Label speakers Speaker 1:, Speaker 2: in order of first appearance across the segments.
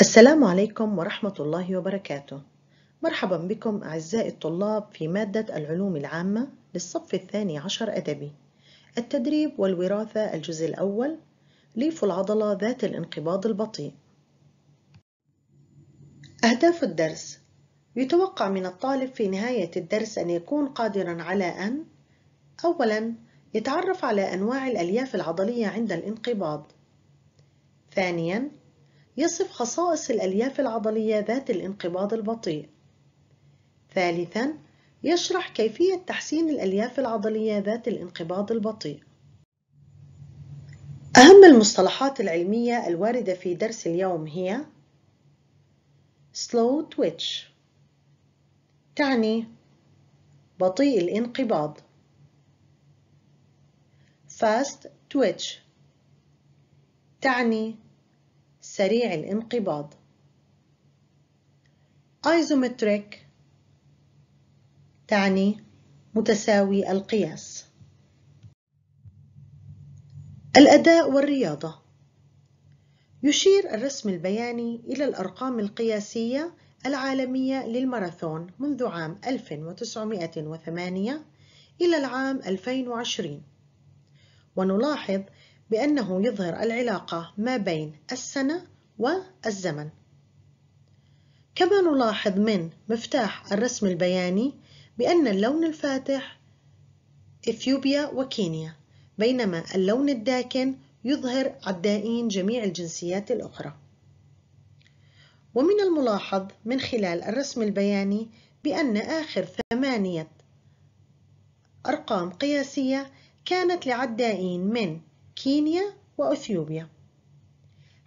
Speaker 1: السلام عليكم ورحمة الله وبركاته مرحبا بكم أعزائي الطلاب في مادة العلوم العامة للصف الثاني عشر أدبي التدريب والوراثة الجزء الأول ليف العضلة ذات الانقباض البطيء أهداف الدرس يتوقع من الطالب في نهاية الدرس أن يكون قادرا على أن أولا يتعرف على أنواع الألياف العضلية عند الانقباض ثانيا يصف خصائص الألياف العضلية ذات الانقباض البطيء. ثالثاً، يشرح كيفية تحسين الألياف العضلية ذات الانقباض البطيء. أهم المصطلحات العلمية الواردة في درس اليوم هي slow twitch تعني بطيء الانقباض fast twitch تعني سريع الانقباض isometric تعني متساوي القياس الأداء والرياضة يشير الرسم البياني إلى الأرقام القياسية العالمية للماراثون منذ عام 1908 إلى العام 2020 ونلاحظ بأنه يظهر العلاقة ما بين السنة والزمن كما نلاحظ من مفتاح الرسم البياني بأن اللون الفاتح إثيوبيا وكينيا بينما اللون الداكن يظهر عدائين جميع الجنسيات الأخرى ومن الملاحظ من خلال الرسم البياني بأن آخر ثمانية أرقام قياسية كانت لعدائين من كينيا وأثيوبيا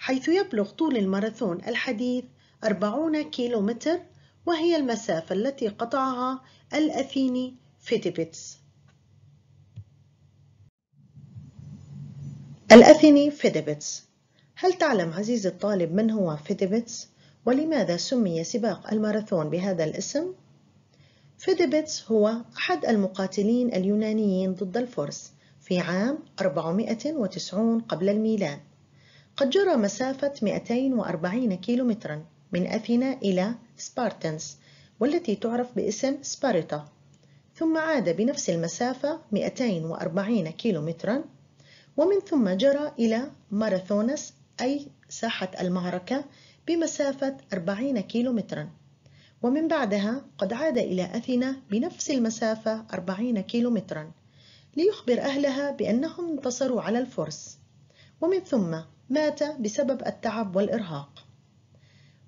Speaker 1: حيث يبلغ طول الماراثون الحديث 40 كيلومتر وهي المسافة التي قطعها الأثيني فيتيبيتس الأثيني فيتيبيتس هل تعلم عزيزي الطالب من هو فيتيبيتس ولماذا سمي سباق الماراثون بهذا الاسم؟ فيديبيتس هو أحد المقاتلين اليونانيين ضد الفرس في عام 490 قبل الميلاد قد جرى مسافة 240 كيلومترا من أثينا إلى سبارتنس والتي تعرف باسم سبارتا ثم عاد بنفس المسافة 240 كيلومترا ومن ثم جرى إلى ماراثونس أي ساحة المعركة بمسافة 40 كيلومترا ومن بعدها قد عاد إلى أثينا بنفس المسافة 40 كيلومترا ليخبر أهلها بأنهم انتصروا على الفرس ومن ثم مات بسبب التعب والإرهاق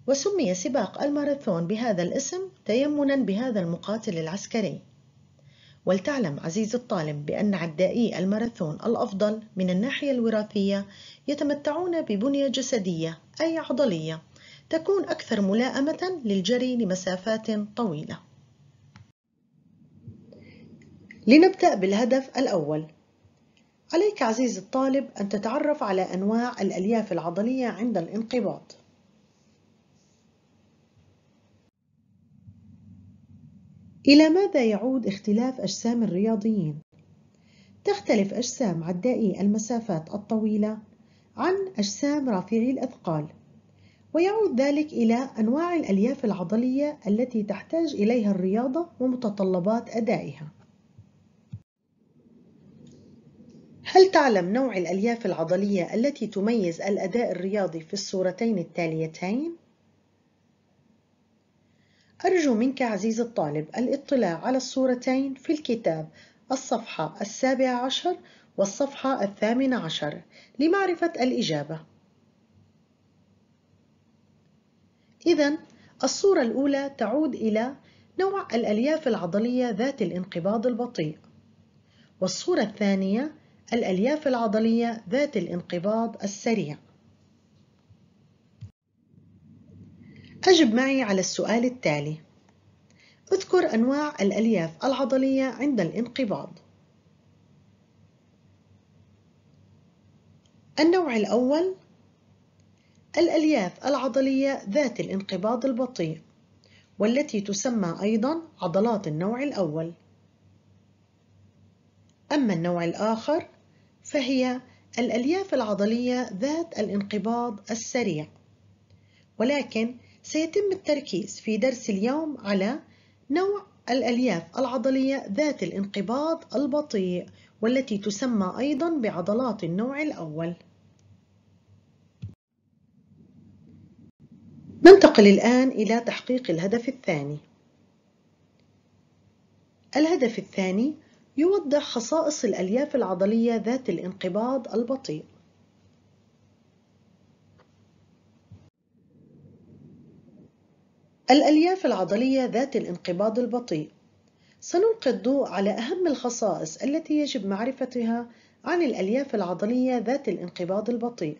Speaker 1: وسمي سباق الماراثون بهذا الاسم تيمنا بهذا المقاتل العسكري ولتعلم عزيزي الطالب بأن عدائي الماراثون الأفضل من الناحية الوراثية يتمتعون ببنية جسدية أي عضلية تكون أكثر ملائمة للجري لمسافات طويلة لنبدأ بالهدف الأول عليك عزيزي الطالب أن تتعرف على أنواع الألياف العضلية عند الانقباض إلى ماذا يعود اختلاف أجسام الرياضيين؟ تختلف أجسام عدائي المسافات الطويلة عن أجسام رافعي الأثقال ويعود ذلك إلى أنواع الألياف العضلية التي تحتاج إليها الرياضة ومتطلبات أدائها هل تعلم نوع الألياف العضلية التي تميز الأداء الرياضي في الصورتين التاليتين؟ أرجو منك عزيز الطالب الاطلاع على الصورتين في الكتاب الصفحة السابعة عشر والصفحة الثامنة عشر لمعرفة الإجابة إذا الصورة الأولى تعود إلى نوع الألياف العضلية ذات الانقباض البطيء والصورة الثانية الألياف العضلية ذات الانقباض السريع أجب معي على السؤال التالي اذكر أنواع الألياف العضلية عند الانقباض النوع الأول الألياف العضلية ذات الانقباض البطيء والتي تسمى أيضا عضلات النوع الأول أما النوع الآخر فهي الألياف العضلية ذات الانقباض السريع ولكن سيتم التركيز في درس اليوم على نوع الألياف العضلية ذات الانقباض البطيء والتي تسمى أيضا بعضلات النوع الأول ننتقل الآن إلى تحقيق الهدف الثاني الهدف الثاني يوضح خصائص الألياف العضلية ذات الانقباض البطيء الألياف العضلية ذات الانقباض البطيء سنلقي الضوء على أهم الخصائص التي يجب معرفتها عن الألياف العضلية ذات الانقباض البطيء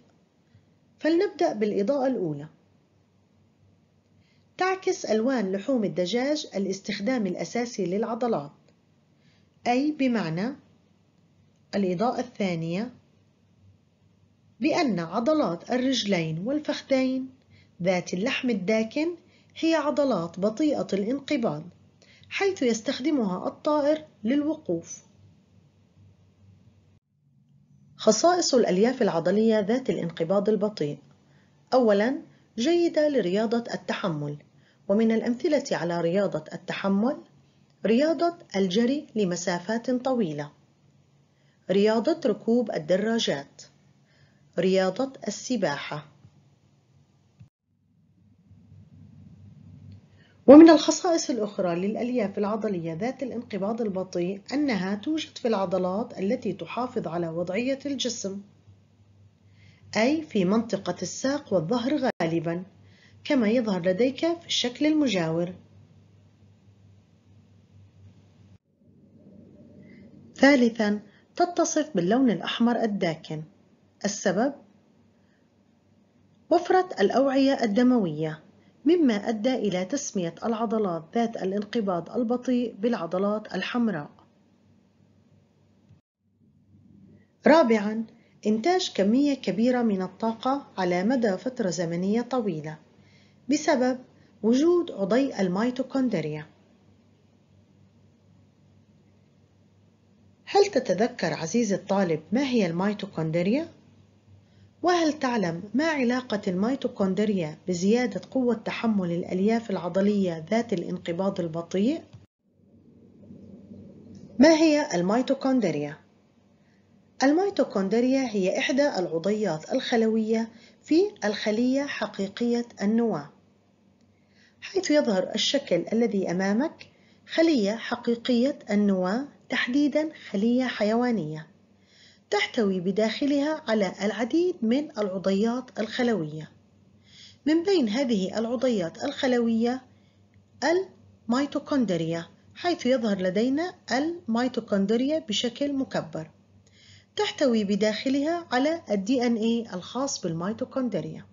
Speaker 1: فلنبدأ بالإضاءة الأولى تعكس ألوان لحوم الدجاج الاستخدام الأساسي للعضلات أي بمعنى الإضاءة الثانية بأن عضلات الرجلين والفخذين ذات اللحم الداكن هي عضلات بطيئة الانقباض حيث يستخدمها الطائر للوقوف خصائص الألياف العضلية ذات الانقباض البطيء أولاً جيدة لرياضة التحمل ومن الأمثلة على رياضة التحمل رياضة الجري لمسافات طويلة رياضة ركوب الدراجات رياضة السباحة ومن الخصائص الأخرى للألياف العضلية ذات الانقباض البطيء أنها توجد في العضلات التي تحافظ على وضعية الجسم أي في منطقة الساق والظهر غالبا كما يظهر لديك في الشكل المجاور ثالثا تتصف باللون الأحمر الداكن السبب وفرة الأوعية الدموية مما أدى إلى تسمية العضلات ذات الانقباض البطيء بالعضلات الحمراء رابعاً إنتاج كمية كبيرة من الطاقة على مدى فترة زمنية طويلة بسبب وجود عضي الميتوكوندريا هل تتذكر عزيزي الطالب ما هي الميتوكوندريا؟ وهل تعلم ما علاقة الميتوكوندريا بزيادة قوة تحمل الألياف العضلية ذات الانقباض البطيء؟ ما هي الميتوكوندريا؟ الميتوكوندريا هي إحدى العضيات الخلوية في الخلية حقيقية النواة حيث يظهر الشكل الذي أمامك خلية حقيقية النواة تحديدا خلية حيوانية تحتوي بداخلها على العديد من العضيات الخلوية من بين هذه العضيات الخلوية الميتوكوندريا حيث يظهر لدينا الميتوكوندريا بشكل مكبر تحتوي بداخلها على الـ DNA إيه الخاص بالميتوكوندريا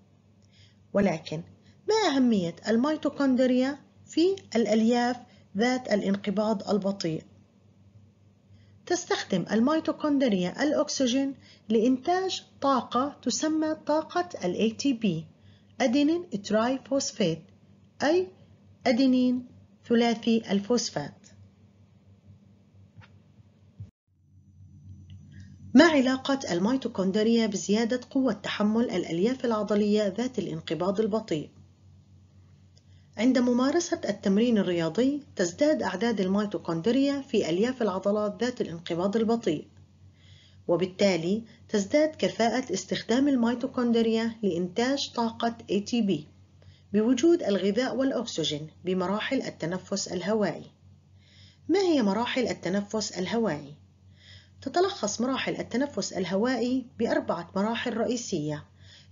Speaker 1: ولكن ما أهمية الميتوكوندريا في الألياف ذات الانقباض البطيء تستخدم الميتوكوندريا الأكسجين لإنتاج طاقة تسمى طاقة الـ ATP أدينين تراي فوسفات أي أدينين ثلاثي الفوسفات ما علاقة الميتوكوندريا بزيادة قوة تحمل الألياف العضلية ذات الانقباض البطيء؟ عند ممارسة التمرين الرياضي تزداد أعداد الميتوكوندريا في ألياف العضلات ذات الانقباض البطيء وبالتالي تزداد كفاءة استخدام الميتوكوندريا لإنتاج طاقة ATP بوجود الغذاء والأكسجين بمراحل التنفس الهوائي ما هي مراحل التنفس الهوائي؟ تتلخص مراحل التنفس الهوائي بأربعة مراحل رئيسية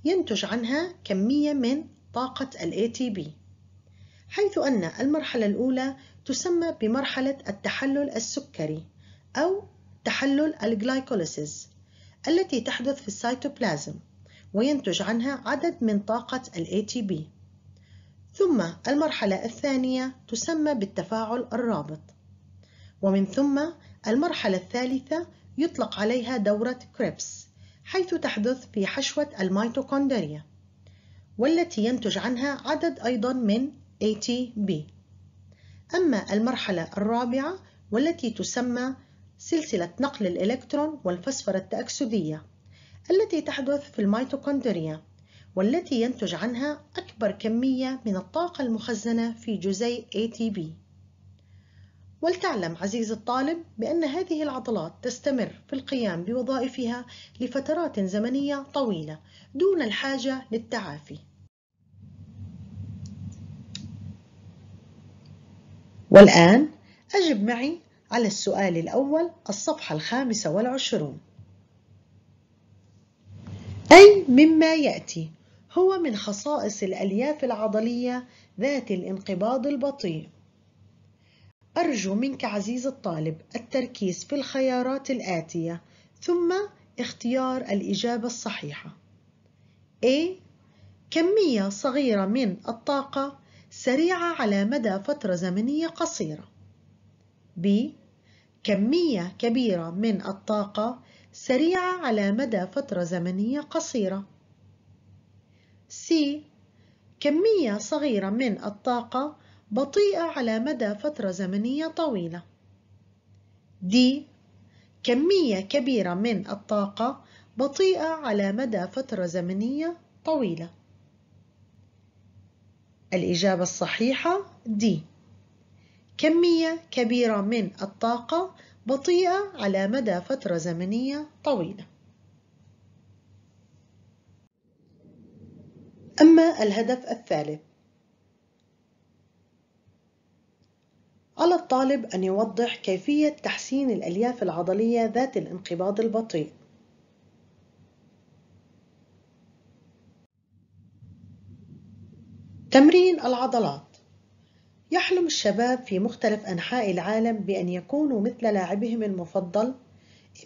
Speaker 1: ينتج عنها كمية من طاقة الـ ATP حيث أن المرحلة الأولى تسمى بمرحلة التحلل السكري أو تحلل الجلايكوليسيز التي تحدث في السيتوبلازم وينتج عنها عدد من طاقة الـ ATP ثم المرحلة الثانية تسمى بالتفاعل الرابط ومن ثم المرحلة الثالثة يطلق عليها دورة كريبس حيث تحدث في حشوة الميتوكوندريا والتي ينتج عنها عدد أيضا من ATB أما المرحلة الرابعة والتي تسمى سلسلة نقل الإلكترون والفسفرة التأكسدية التي تحدث في الميتوكوندريا والتي ينتج عنها أكبر كمية من الطاقة المخزنة في جزيء ATP ولتعلم عزيز الطالب بأن هذه العضلات تستمر في القيام بوظائفها لفترات زمنية طويلة دون الحاجة للتعافي والآن أجب معي على السؤال الأول الصفحة الخامسة والعشرون أي مما يأتي هو من خصائص الألياف العضلية ذات الانقباض البطيء أرجو منك عزيز الطالب التركيز في الخيارات الآتية ثم اختيار الإجابة الصحيحة A. كمية صغيرة من الطاقة سريعة على مدى فترة زمنية قصيرة ب كمية كبيرة من الطاقة سريعة على مدى فترة زمنية قصيرة C كمية صغيرة من الطاقة بطيئة على مدى فترة زمنية طويلة D كمية كبيرة من الطاقة بطيئة على مدى فترة زمنية طويلة الإجابة الصحيحة D كمية كبيرة من الطاقة بطيئة على مدى فترة زمنية طويلة أما الهدف الثالث على الطالب أن يوضح كيفية تحسين الألياف العضلية ذات الانقباض البطيء تمرين العضلات يحلم الشباب في مختلف أنحاء العالم بأن يكونوا مثل لاعبهم المفضل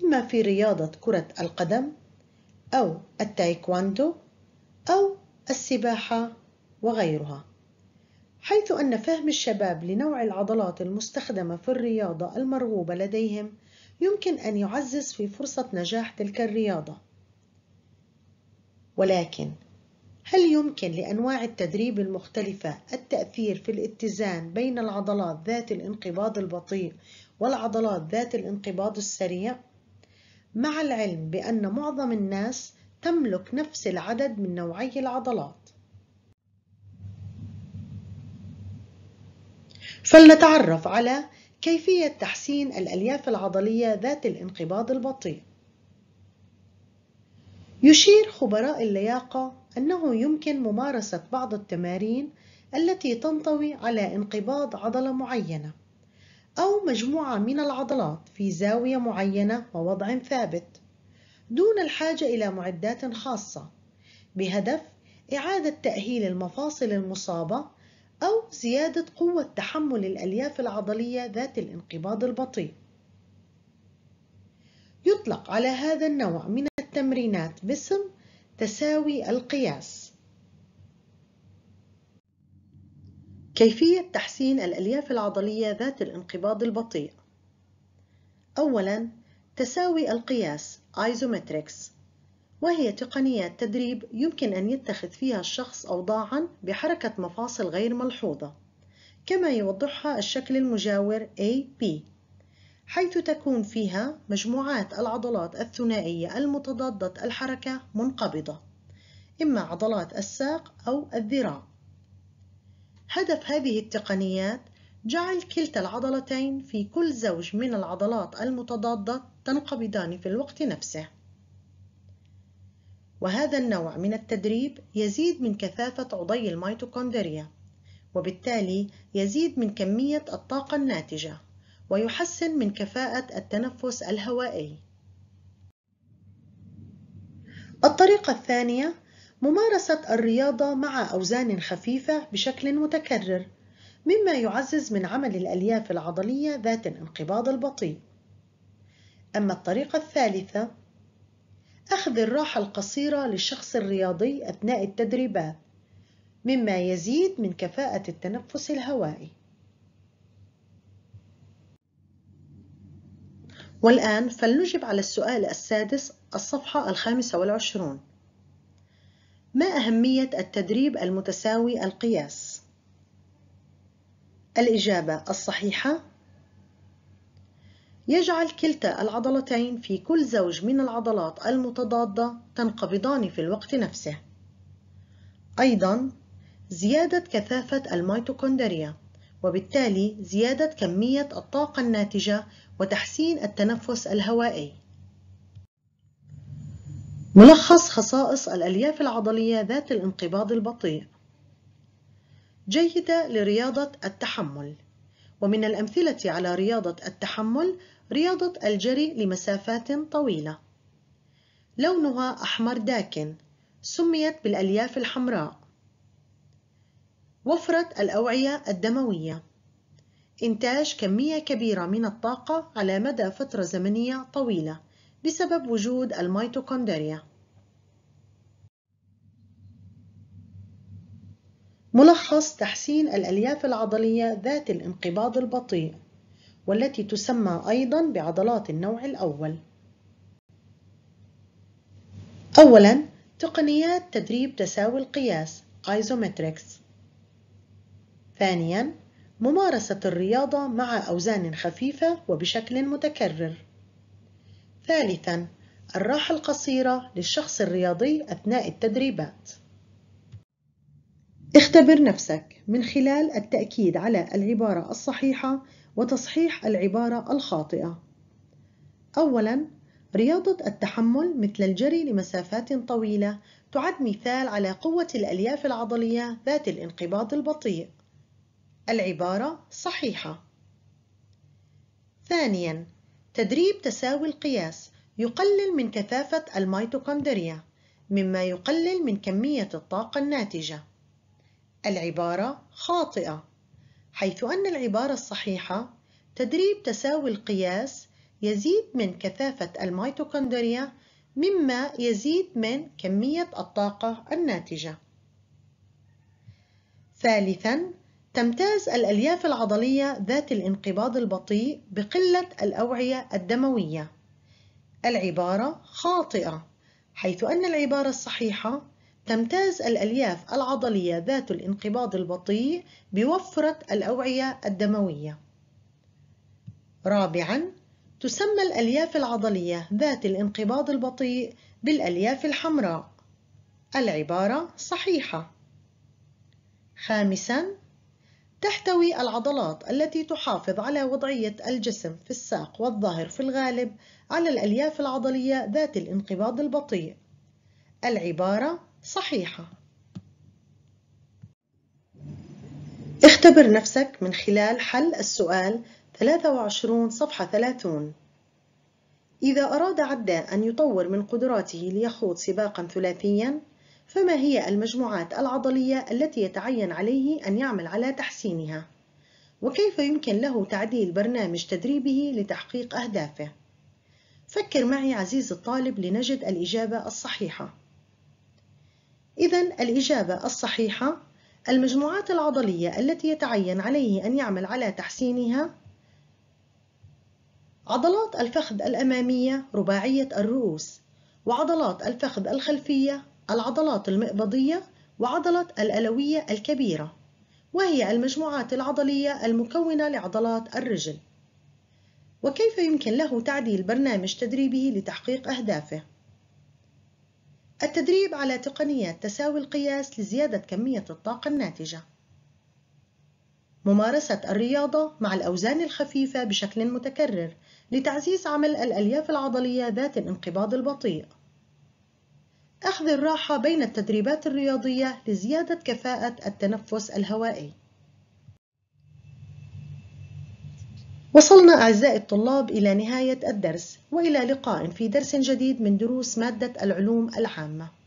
Speaker 1: إما في رياضة كرة القدم أو التايكواندو أو السباحة وغيرها حيث أن فهم الشباب لنوع العضلات المستخدمة في الرياضة المرغوبة لديهم يمكن أن يعزز في فرصة نجاح تلك الرياضة ولكن هل يمكن لأنواع التدريب المختلفة التأثير في الاتزان بين العضلات ذات الانقباض البطيء والعضلات ذات الانقباض السريع؟ مع العلم بأن معظم الناس تملك نفس العدد من نوعي العضلات. فلنتعرف على كيفية تحسين الألياف العضلية ذات الانقباض البطيء. يشير خبراء اللياقة أنه يمكن ممارسة بعض التمارين التي تنطوي على انقباض عضلة معينة أو مجموعة من العضلات في زاوية معينة ووضع ثابت دون الحاجة إلى معدات خاصة بهدف إعادة تأهيل المفاصل المصابة أو زيادة قوة تحمل الألياف العضلية ذات الانقباض البطيء. يطلق على هذا النوع من التمرينات باسم تساوي القياس كيفية تحسين الألياف العضلية ذات الانقباض البطيء أولاً تساوي القياس Isometrics وهي تقنية تدريب يمكن أن يتخذ فيها الشخص أوضاعاً بحركة مفاصل غير ملحوظة كما يوضحها الشكل المجاور AP حيث تكون فيها مجموعات العضلات الثنائية المتضادة الحركة منقبضة إما عضلات الساق أو الذراع هدف هذه التقنيات جعل كلتا العضلتين في كل زوج من العضلات المتضادة تنقبضان في الوقت نفسه وهذا النوع من التدريب يزيد من كثافة عضي الميتوكوندريا وبالتالي يزيد من كمية الطاقة الناتجة ويحسن من كفاءة التنفس الهوائي. الطريقة الثانية ممارسة الرياضة مع أوزان خفيفة بشكل متكرر، مما يعزز من عمل الألياف العضلية ذات الانقباض البطيء. أما الطريقة الثالثة أخذ الراحة القصيرة للشخص الرياضي أثناء التدريبات، مما يزيد من كفاءة التنفس الهوائي. والآن فلنجب على السؤال السادس الصفحة الخامسة والعشرون ما أهمية التدريب المتساوي القياس؟ الإجابة الصحيحة يجعل كلتا العضلتين في كل زوج من العضلات المتضادة تنقبضان في الوقت نفسه أيضاً زيادة كثافة الميتوكوندريا وبالتالي زيادة كمية الطاقة الناتجة وتحسين التنفس الهوائي. ملخص خصائص الألياف العضلية ذات الانقباض البطيء جيدة لرياضة التحمل ومن الأمثلة على رياضة التحمل رياضة الجري لمسافات طويلة لونها أحمر داكن سميت بالألياف الحمراء وفرة الأوعية الدموية إنتاج كمية كبيرة من الطاقة على مدى فترة زمنية طويلة بسبب وجود الميتوكوندريا ملخص تحسين الألياف العضلية ذات الانقباض البطيء والتي تسمى أيضا بعضلات النوع الأول أولا تقنيات تدريب تساوي القياس Isometrics ثانياً ممارسة الرياضة مع أوزان خفيفة وبشكل متكرر. ثالثاً الراحة القصيرة للشخص الرياضي أثناء التدريبات. اختبر نفسك من خلال التأكيد على العبارة الصحيحة وتصحيح العبارة الخاطئة. أولاً رياضة التحمل مثل الجري لمسافات طويلة تعد مثال على قوة الألياف العضلية ذات الانقباض البطيء. العبارة صحيحة ثانيا تدريب تساوي القياس يقلل من كثافة الميتوكوندريا مما يقلل من كمية الطاقة الناتجة العبارة خاطئة حيث أن العبارة الصحيحة تدريب تساوي القياس يزيد من كثافة الميتوكوندريا مما يزيد من كمية الطاقة الناتجة ثالثاً تمتاز الألياف العضلية ذات الانقباض البطيء بقلة الأوعية الدموية. العبارة خاطئة، حيث أن العبارة الصحيحة تمتاز الألياف العضلية ذات الانقباض البطيء بوفرة الأوعية الدموية. رابعاً، تسمى الألياف العضلية ذات الانقباض البطيء بالألياف الحمراء. العبارة صحيحة. خامساً، تحتوي العضلات التي تحافظ على وضعية الجسم في الساق والظهر في الغالب على الألياف العضلية ذات الانقباض البطيء. العبارة صحيحة. اختبر نفسك من خلال حل السؤال 23 صفحة 30 إذا أراد عداء أن يطور من قدراته ليخوض سباقا ثلاثيا فما هي المجموعات العضلية التي يتعين عليه أن يعمل على تحسينها؟ وكيف يمكن له تعديل برنامج تدريبه لتحقيق أهدافه؟ فكر معي عزيزي الطالب لنجد الإجابة الصحيحة. إذا الإجابة الصحيحة المجموعات العضلية التي يتعين عليه أن يعمل على تحسينها عضلات الفخذ الأمامية رباعية الرؤوس وعضلات الفخذ الخلفية العضلات المقبضية وعضلة الألوية الكبيرة وهي المجموعات العضلية المكونة لعضلات الرجل وكيف يمكن له تعديل برنامج تدريبه لتحقيق أهدافه التدريب على تقنيات تساوي القياس لزيادة كمية الطاقة الناتجة ممارسة الرياضة مع الأوزان الخفيفة بشكل متكرر لتعزيز عمل الألياف العضلية ذات الانقباض البطيء أخذ الراحة بين التدريبات الرياضية لزيادة كفاءة التنفس الهوائي. وصلنا أعزائي الطلاب إلى نهاية الدرس وإلى لقاء في درس جديد من دروس مادة العلوم العامة.